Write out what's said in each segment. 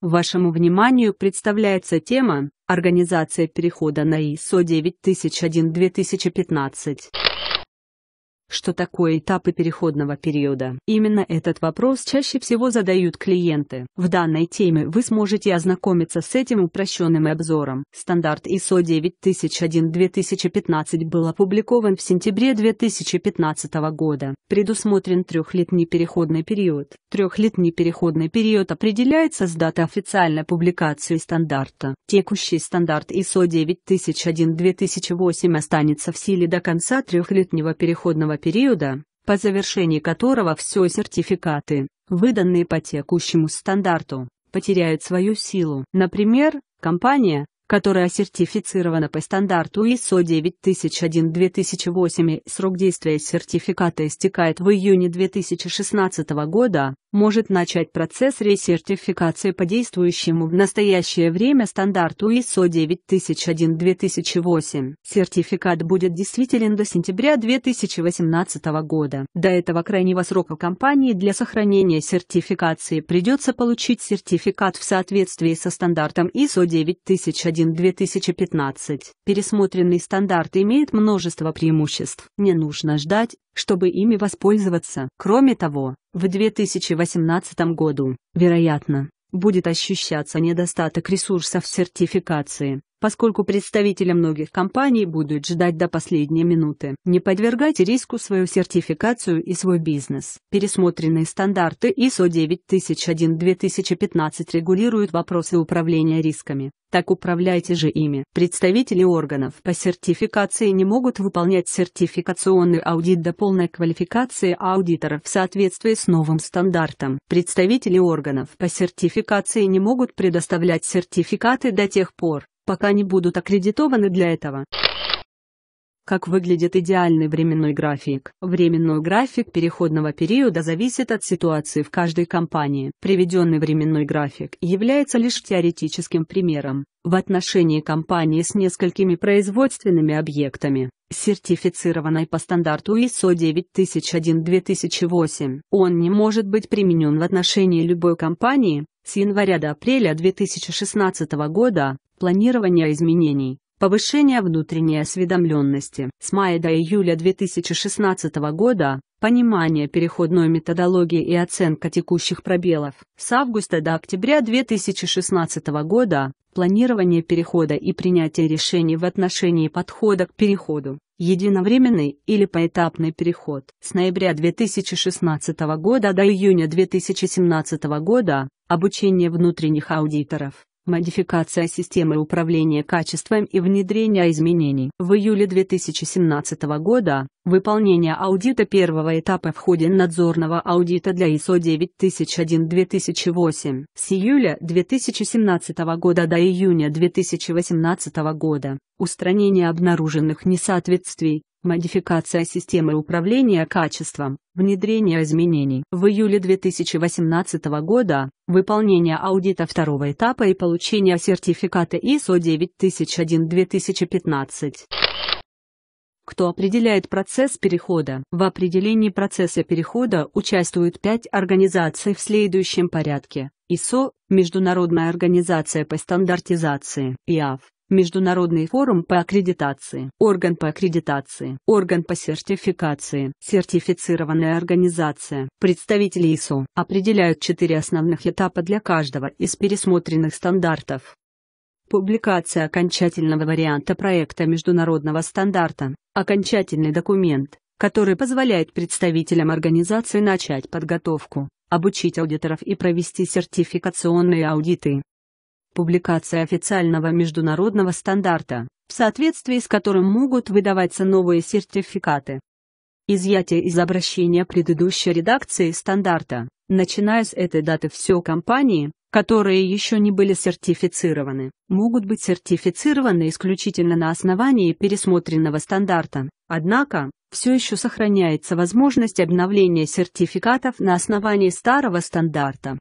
Вашему вниманию представляется тема «Организация перехода на ИСО 9001-2015». Что такое этапы переходного периода? Именно этот вопрос чаще всего задают клиенты. В данной теме вы сможете ознакомиться с этим упрощенным обзором. Стандарт ISO 9001-2015 был опубликован в сентябре 2015 года. Предусмотрен трехлетний переходный период. Трехлетний переходный период определяется с даты официальной публикации стандарта. Текущий стандарт ISO 9001-2008 останется в силе до конца трехлетнего переходного периода, по завершении которого все сертификаты, выданные по текущему стандарту, потеряют свою силу. Например, компания, которая сертифицирована по стандарту ISO 9001-2008 и срок действия сертификата истекает в июне 2016 года, может начать процесс ресертификации по действующему в настоящее время стандарту ISO 9001-2008. Сертификат будет действителен до сентября 2018 года. До этого крайнего срока компании для сохранения сертификации придется получить сертификат в соответствии со стандартом ISO 9001 1-2015. Пересмотренный стандарт имеет множество преимуществ. Не нужно ждать, чтобы ими воспользоваться. Кроме того, в 2018 году, вероятно, будет ощущаться недостаток ресурсов сертификации, поскольку представители многих компаний будут ждать до последней минуты. Не подвергайте риску свою сертификацию и свой бизнес. Пересмотренные стандарты ISO 9001-2015 регулируют вопросы управления рисками. Так управляйте же ими. Представители органов по сертификации не могут выполнять сертификационный аудит до полной квалификации аудитора в соответствии с новым стандартом. Представители органов по сертификации не могут предоставлять сертификаты до тех пор, пока не будут аккредитованы для этого. Как выглядит идеальный временной график? Временной график переходного периода зависит от ситуации в каждой компании. Приведенный временной график является лишь теоретическим примером. В отношении компании с несколькими производственными объектами, сертифицированной по стандарту ISO 9001-2008, он не может быть применен в отношении любой компании, с января до апреля 2016 года, планирования изменений, повышение внутренней осведомленности. С мая до июля 2016 года понимание переходной методологии и оценка текущих пробелов. С августа до октября 2016 года планирование перехода и принятие решений в отношении подхода к переходу, единовременный или поэтапный переход. С ноября 2016 года до июня 2017 года обучение внутренних аудиторов. Модификация системы управления качеством и внедрение изменений. В июле 2017 года выполнение аудита первого этапа в ходе надзорного аудита для ISO 9001-2008 с июля 2017 года до июня 2018 года устранение обнаруженных несоответствий Модификация системы управления качеством, внедрение изменений. В июле 2018 года, выполнение аудита второго этапа и получение сертификата ISO 9001-2015. Кто определяет процесс перехода? В определении процесса перехода участвуют пять организаций в следующем порядке. ISO Международная организация по стандартизации, ИАФ Международный форум по аккредитации, орган по аккредитации, орган по сертификации, сертифицированная организация. Представители ИСО определяют четыре основных этапа для каждого из пересмотренных стандартов. Публикация окончательного варианта проекта международного стандарта, окончательный документ, который позволяет представителям организации начать подготовку, обучить аудиторов и провести сертификационные аудиты публикация официального международного стандарта, в соответствии с которым могут выдаваться новые сертификаты. Изъятие из обращения предыдущей редакции стандарта, начиная с этой даты все компании, которые еще не были сертифицированы, могут быть сертифицированы исключительно на основании пересмотренного стандарта. Однако, все еще сохраняется возможность обновления сертификатов на основании старого стандарта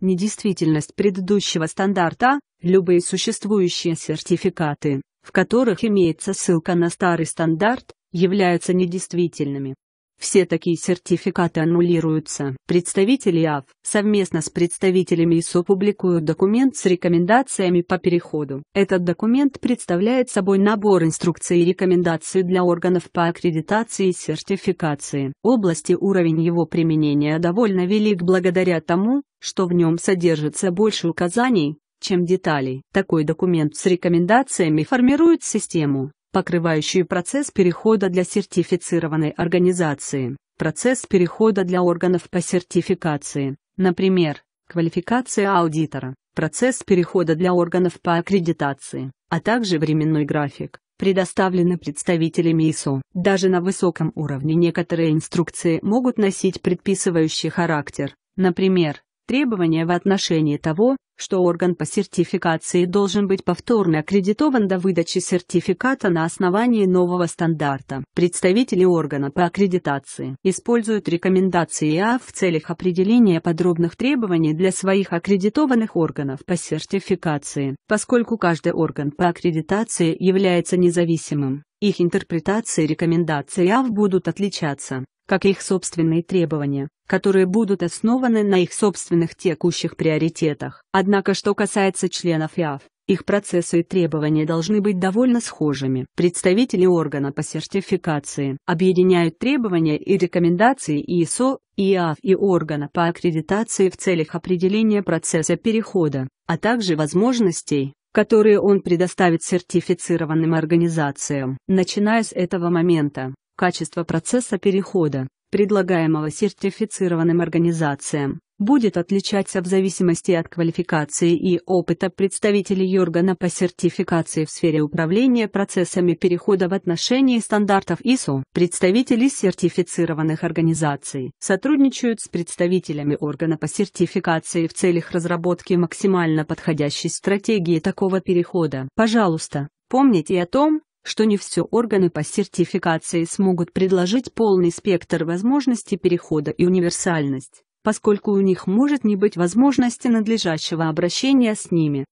недействительность предыдущего стандарта, любые существующие сертификаты, в которых имеется ссылка на старый стандарт, являются недействительными. Все такие сертификаты аннулируются. Представители АФ совместно с представителями ИСО публикуют документ с рекомендациями по переходу. Этот документ представляет собой набор инструкций и рекомендаций для органов по аккредитации и сертификации. Области уровень его применения довольно велик благодаря тому, что в нем содержится больше указаний, чем деталей. Такой документ с рекомендациями формирует систему, покрывающие процесс перехода для сертифицированной организации, процесс перехода для органов по сертификации, например, квалификация аудитора, процесс перехода для органов по аккредитации, а также временной график, предоставленный представителями ИСО. Даже на высоком уровне некоторые инструкции могут носить предписывающий характер, например, Требования в отношении того, что орган по сертификации должен быть повторно аккредитован до выдачи сертификата на основании нового стандарта. Представители органа по аккредитации используют рекомендации ИА в целях определения подробных требований для своих аккредитованных органов по сертификации. Поскольку каждый орган по аккредитации является независимым, их интерпретации рекомендаций АВ будут отличаться как их собственные требования, которые будут основаны на их собственных текущих приоритетах. Однако что касается членов ЯФ, их процессы и требования должны быть довольно схожими. Представители органа по сертификации объединяют требования и рекомендации ИСО, ИАФ и органа по аккредитации в целях определения процесса перехода, а также возможностей, которые он предоставит сертифицированным организациям. Начиная с этого момента, качество процесса перехода, предлагаемого сертифицированным организациям, будет отличаться в зависимости от квалификации и опыта представителей органа по сертификации в сфере управления процессами перехода в отношении стандартов ISO. Представители сертифицированных организаций сотрудничают с представителями органа по сертификации в целях разработки максимально подходящей стратегии такого перехода. Пожалуйста, помните о том, что не все органы по сертификации смогут предложить полный спектр возможностей перехода и универсальность, поскольку у них может не быть возможности надлежащего обращения с ними.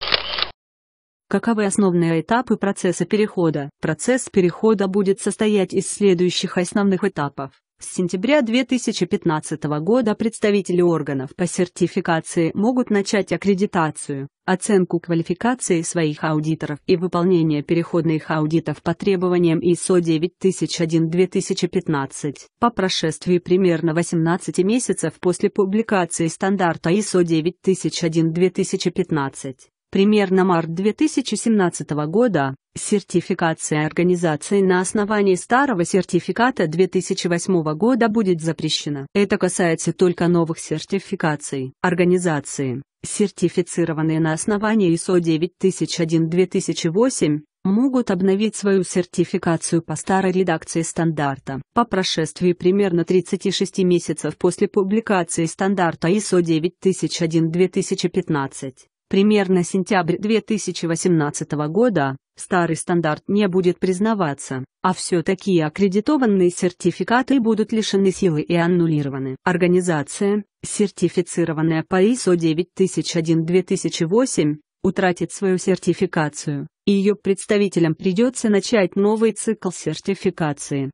Каковы основные этапы процесса перехода? Процесс перехода будет состоять из следующих основных этапов. С сентября 2015 года представители органов по сертификации могут начать аккредитацию, оценку квалификации своих аудиторов и выполнение переходных аудитов по требованиям ISO 9001-2015 по прошествии примерно 18 месяцев после публикации стандарта ISO 9001-2015. Примерно март 2017 года, сертификация организации на основании старого сертификата 2008 года будет запрещена. Это касается только новых сертификаций. Организации, сертифицированные на основании ISO 9001-2008, могут обновить свою сертификацию по старой редакции стандарта. По прошествии примерно 36 месяцев после публикации стандарта ISO 9001-2015, Примерно сентябрь 2018 года старый стандарт не будет признаваться, а все такие аккредитованные сертификаты будут лишены силы и аннулированы. Организация, сертифицированная по ISO 9001-2008, утратит свою сертификацию, и ее представителям придется начать новый цикл сертификации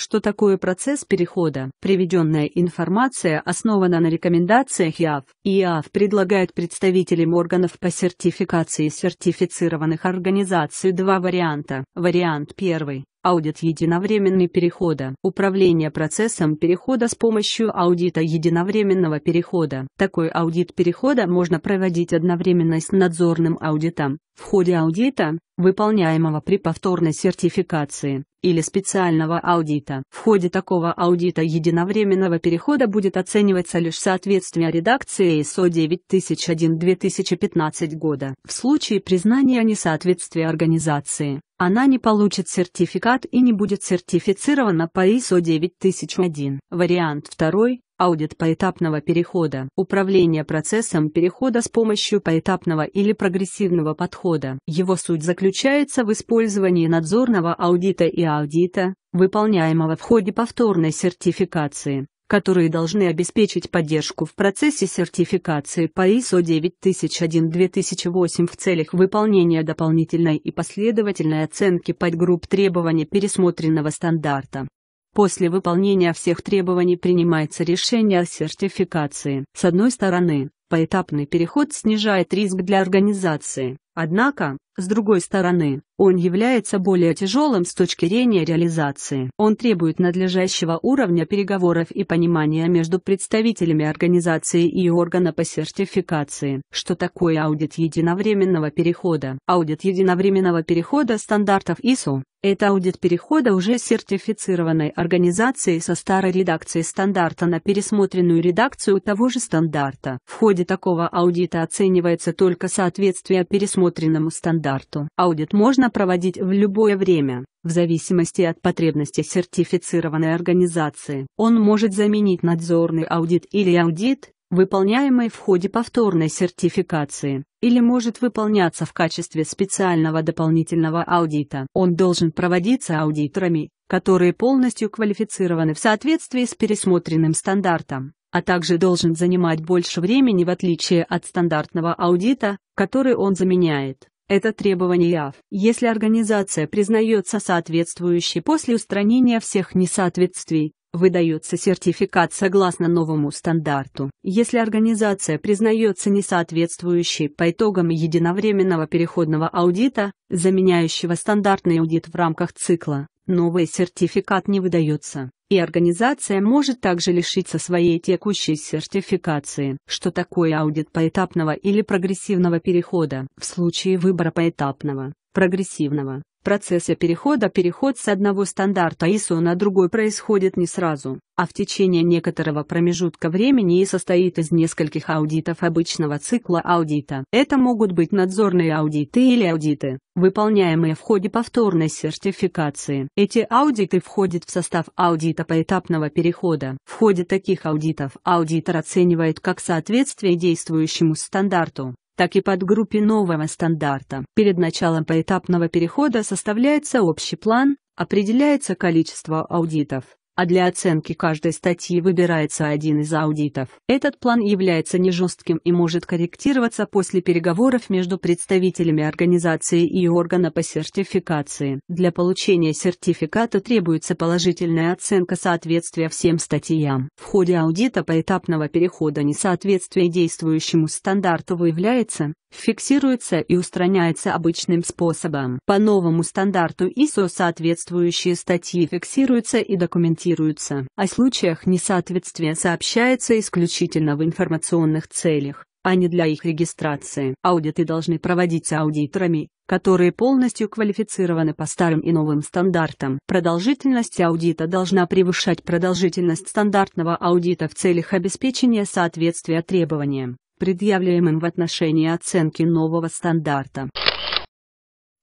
что такое процесс перехода. Приведенная информация основана на рекомендациях ИАФ. ИАФ предлагает представителям органов по сертификации сертифицированных организаций два варианта. Вариант первый Аудит единовременный перехода. Управление процессом перехода с помощью аудита единовременного перехода. Такой аудит перехода можно проводить одновременно с надзорным аудитом. В ходе аудита, выполняемого при повторной сертификации, или специального аудита. В ходе такого аудита единовременного перехода будет оцениваться лишь соответствие редакции ISO 9001-2015 года. В случае признания несоответствия организации, она не получит сертификат и не будет сертифицирована по ISO 9001. Вариант второй – аудит поэтапного перехода. Управление процессом перехода с помощью поэтапного или прогрессивного подхода. Его суть заключается в использовании надзорного аудита и аудита, выполняемого в ходе повторной сертификации которые должны обеспечить поддержку в процессе сертификации по ISO 9001-2008 в целях выполнения дополнительной и последовательной оценки подгрупп требований пересмотренного стандарта. После выполнения всех требований принимается решение о сертификации. С одной стороны, поэтапный переход снижает риск для организации, однако, с другой стороны, он является более тяжелым с точки зрения реализации. Он требует надлежащего уровня переговоров и понимания между представителями организации и органа по сертификации. Что такое аудит единовременного перехода? Аудит единовременного перехода стандартов ISO это аудит перехода уже сертифицированной организации со старой редакции стандарта на пересмотренную редакцию того же стандарта. В ходе такого аудита оценивается только соответствие пересмотренному стандарту стандарту. Аудит можно проводить в любое время, в зависимости от потребностей сертифицированной организации. Он может заменить надзорный аудит или аудит, выполняемый в ходе повторной сертификации, или может выполняться в качестве специального дополнительного аудита. Он должен проводиться аудиторами, которые полностью квалифицированы в соответствии с пересмотренным стандартом, а также должен занимать больше времени в отличие от стандартного аудита, который он заменяет. Это требование ИАФ. Если организация признается соответствующей после устранения всех несоответствий, выдается сертификат согласно новому стандарту. Если организация признается несоответствующей по итогам единовременного переходного аудита, заменяющего стандартный аудит в рамках цикла, новый сертификат не выдается и организация может также лишиться своей текущей сертификации. Что такое аудит поэтапного или прогрессивного перехода? В случае выбора поэтапного, прогрессивного в процессе перехода переход с одного стандарта ISO на другой происходит не сразу, а в течение некоторого промежутка времени и состоит из нескольких аудитов обычного цикла аудита. Это могут быть надзорные аудиты или аудиты, выполняемые в ходе повторной сертификации. Эти аудиты входят в состав аудита поэтапного перехода. В ходе таких аудитов аудитор оценивает как соответствие действующему стандарту, так и подгруппе нового стандарта. Перед началом поэтапного перехода составляется общий план, определяется количество аудитов, а для оценки каждой статьи выбирается один из аудитов. Этот план является не жестким и может корректироваться после переговоров между представителями организации и органа по сертификации. Для получения сертификата требуется положительная оценка соответствия всем статьям. В ходе аудита поэтапного перехода несоответствие действующему стандарту выявляется, фиксируется и устраняется обычным способом. По новому стандарту ISO соответствующие статьи фиксируются и документируются фиксируются. О случаях несоответствия сообщается исключительно в информационных целях, а не для их регистрации. Аудиты должны проводиться аудиторами, которые полностью квалифицированы по старым и новым стандартам. Продолжительность аудита должна превышать продолжительность стандартного аудита в целях обеспечения соответствия требованиям, предъявляемым в отношении оценки нового стандарта.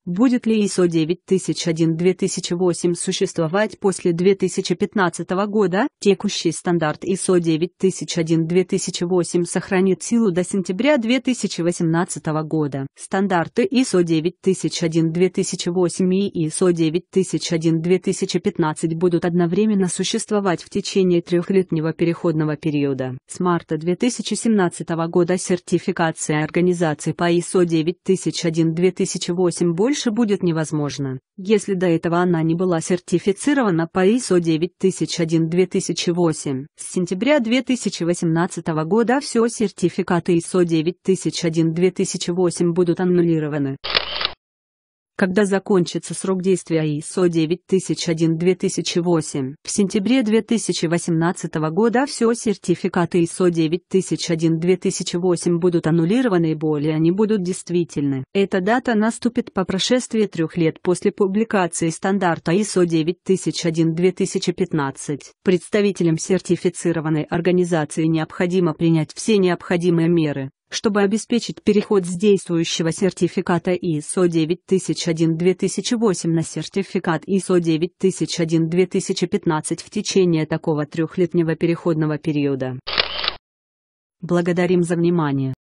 Будет ли ISO 9001-2008 существовать после 2015 года? Текущий стандарт ISO 9001-2008 сохранит силу до сентября 2018 года. Стандарты ISO 9001-2008 и ISO 9001-2015 будут одновременно существовать в течение трехлетнего переходного периода. С марта 2017 года сертификация организации по ISO 9001-2008 больше дальше будет невозможно, если до этого она не была сертифицирована по ISO 9001-2008. С сентября 2018 года все сертификаты ISO 9001-2008 будут аннулированы когда закончится срок действия ISO 9001-2008. В сентябре 2018 года все сертификаты ISO 9001-2008 будут аннулированы и более они будут действительны. Эта дата наступит по прошествии трех лет после публикации стандарта ISO 9001-2015. Представителям сертифицированной организации необходимо принять все необходимые меры, чтобы обеспечить переход с действующего сертификата ISO 9001-2008 на сертификат ISO 9001-2015 в течение такого трехлетнего переходного периода. Благодарим за внимание.